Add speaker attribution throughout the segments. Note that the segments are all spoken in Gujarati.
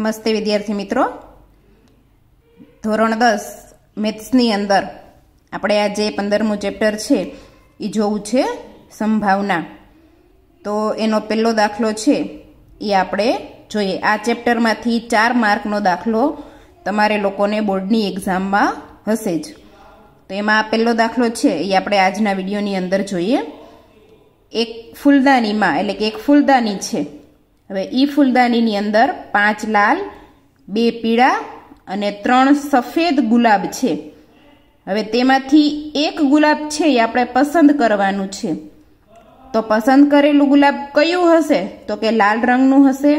Speaker 1: નમસ્તે વિદ્યાર્થી મિત્રો ધોરણ દસ મેથ્સની અંદર આપણે આ જે પંદરમું ચેપ્ટર છે એ જોવું છે સંભાવના તો એનો પહેલો દાખલો છે એ આપણે જોઈએ આ ચેપ્ટરમાંથી ચાર માર્કનો દાખલો તમારે લોકોને બોર્ડની એક્ઝામમાં હશે જ તો એમાં આ પહેલો દાખલો છે એ આપણે આજના વિડીયોની અંદર જોઈએ એક ફૂલદાનીમાં એટલે કે એક ફૂલદાની છે હવે એ ફૂલદાનીની અંદર પાંચ લાલ બે પીળા અને ત્રણ સફેદ ગુલાબ છે હવે તેમાંથી એક ગુલાબ છે એ આપણે પસંદ કરવાનું છે તો પસંદ કરેલું ગુલાબ કયું હશે તો કે લાલ રંગનું હશે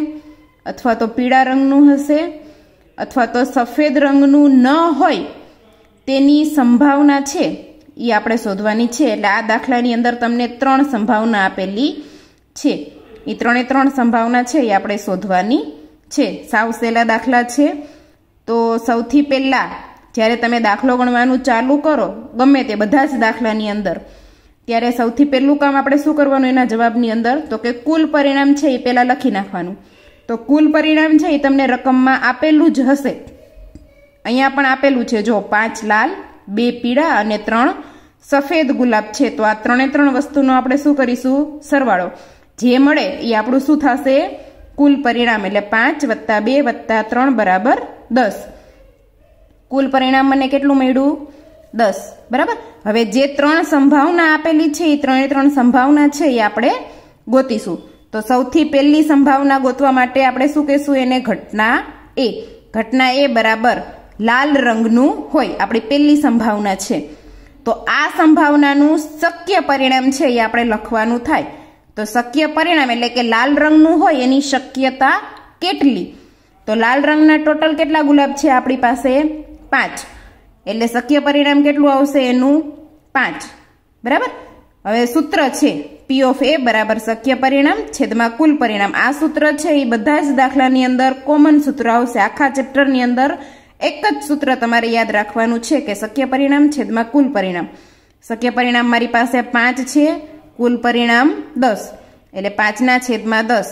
Speaker 1: અથવા તો પીળા રંગનું હશે અથવા તો સફેદ રંગનું ન હોય તેની સંભાવના છે એ આપણે શોધવાની છે એટલે આ દાખલાની અંદર તમને ત્રણ સંભાવના આપેલી છે એ ત્રણે ત્રણ સંભાવના છે એ આપણે શોધવાની છે સાવ સહેલા દાખલા છે તો સૌથી પહેલાં જ્યારે તમે દાખલો ગણવાનું ચાલુ કરો ગમે તે બધા જ દાખલાની અંદર ત્યારે સૌથી પહેલું કામ આપણે શું કરવાનું એના જવાબની અંદર તો કે કુલ પરિણામ છે એ પહેલાં લખી નાખવાનું તો કુલ પરિણામ છે એ તમને રકમમાં આપેલું જ હશે અહીંયા પણ આપેલું છે જો પાંચ લાલ બે પીળા અને ત્રણ સફેદ ગુલાબ છે તો આ ત્રણે ત્રણ વસ્તુનો આપણે શું કરીશું સરવાળો જે મળે એ આપણું શું થશે કુલ પરિણામ એટલે પાંચ વત્તા બે વત્તા ત્રણ બરાબર દસ કુલ પરિણામ મને કેટલું મળ્યું દસ બરાબર હવે જે ત્રણ સંભાવના આપેલી છે એ ત્રણે ત્રણ સંભાવના છે એ આપણે ગોતીશું તો સૌથી પહેલી સંભાવના ગોતવા માટે આપણે શું કહેશું એને ઘટના એ ઘટના એ બરાબર લાલ રંગનું હોય આપણી પહેલી સંભાવના છે તો આ સંભાવનાનું શક્ય પરિણામ છે એ આપણે લખવાનું થાય તો શક્ય પરિણામ એટલે કે લાલ રંગનું હોય એની શક્યતા કેટલી તો લાલ રંગના ટોટલ કેટલા ગુલાબ છે આપણી પાસે પાંચ એટલે શક્ય પરિણામ કેટલું આવશે એનું પાંચ બરાબર હવે સૂત્ર છે પી ઓફ એ બરાબર શક્ય પરિણામ છેદમાં કુલ પરિણામ આ સૂત્ર છે એ બધા જ દાખલાની અંદર કોમન સૂત્ર આવશે આખા ચેપ્ટરની અંદર એક જ સૂત્ર તમારે યાદ રાખવાનું છે કે શક્ય પરિણામ છેદમાં કુલ પરિણામ શક્ય પરિણામ મારી પાસે પાંચ છે કુલ પરિણામ દસ એટલે પાંચના છેદમાં દસ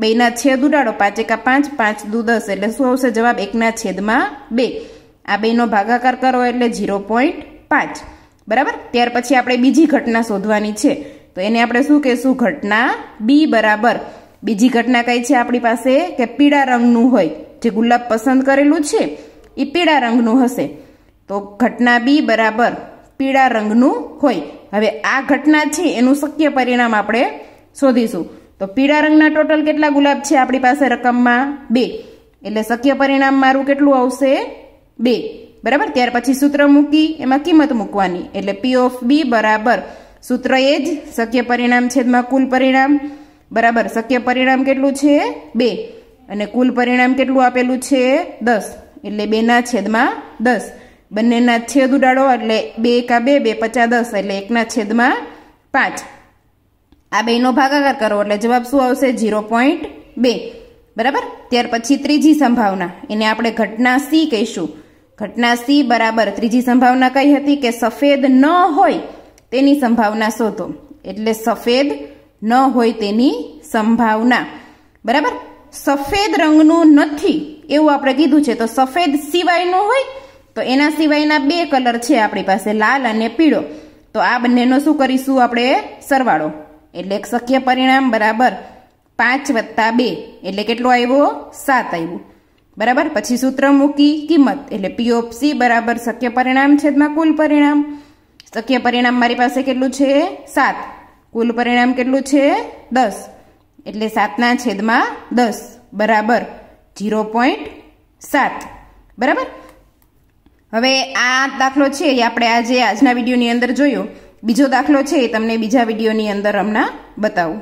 Speaker 1: બેના છેદ ઉડાડો પાંચ એકા પાંચ પાંચ દુ દસ એટલે શું આવશે જવાબ એકના છેદમાં બે આ બેનો ભાગાકાર કરો એટલે ઝીરો પોઈન્ટ પાંચ બરાબર ત્યાર પછી આપણે બીજી ઘટના શોધવાની છે તો એને આપણે શું કહેશું ઘટના બી બરાબર બીજી ઘટના કઈ છે આપણી પાસે કે પીળા રંગનું હોય જે ગુલાબ પસંદ કરેલું છે એ પીળા રંગનું હશે તો ઘટના બી બરાબર પીળા રંગનું હોય હવે આ ઘટના છે એનું શક્ય પરિણામ આપણે શોધીશું તો પીળા રંગના ટોટલ કેટલા ગુલાબ છે આપણી પાસે રકમમાં બે એટલે શક્ય પરિણામ મારું કેટલું આવશે બે બરાબર ત્યાર પછી સૂત્ર મૂકી એમાં કિંમત મૂકવાની એટલે પી ઓફ બી બરાબર સૂત્ર એ જ શક્ય પરિણામ છેદમાં કુલ પરિણામ બરાબર શક્ય પરિણામ કેટલું છે બે અને કુલ પરિણામ કેટલું આપેલું છે દસ એટલે બેના છેદમાં દસ બંનેના છેદ ઉડાડો એટલે બે એકા બે બે પચા દસ એટલે એકના છેદમાં પાંચ આ બેનો ભાગાકાર કરો એટલે જવાબ શું આવશે ઝીરો પોઈન્ટ બે બરાબર ત્યાર પછી ત્રીજી સંભાવના એને આપણે ઘટના સી કહીશું ઘટના સી બરાબર ત્રીજી સંભાવના કઈ હતી કે સફેદ ન હોય તેની સંભાવના શોધો એટલે સફેદ ન હોય તેની સંભાવના બરાબર સફેદ રંગનું નથી એવું આપણે કીધું છે તો સફેદ સિવાયનું હોય તો એના સિવાયના બે કલર છે આપણી પાસે લાલ અને પીળો તો આ બંનેનો શું કરીશું આપણે સરવાળો એટલે એક શક્ય પરિણામ બરાબર પાંચ વત્તા બે એટલે કેટલો આવ્યો સાત આવ્યો બરાબર પછી સૂત્ર મૂકી કિંમત એટલે પીઓપસી બરાબર શક્ય પરિણામ છેદમાં કુલ પરિણામ શક્ય પરિણામ મારી પાસે કેટલું છે સાત કુલ પરિણામ કેટલું છે દસ એટલે સાતના છેદમાં દસ બરાબર જીરો પોઈન્ટ સાત બરાબર હવે આ દાખલો છે એ આપણે આજે આજના વિડીયોની અંદર જોયો બીજો દાખલો છે એ તમને બીજા વિડીયોની અંદર હમણાં બતાવું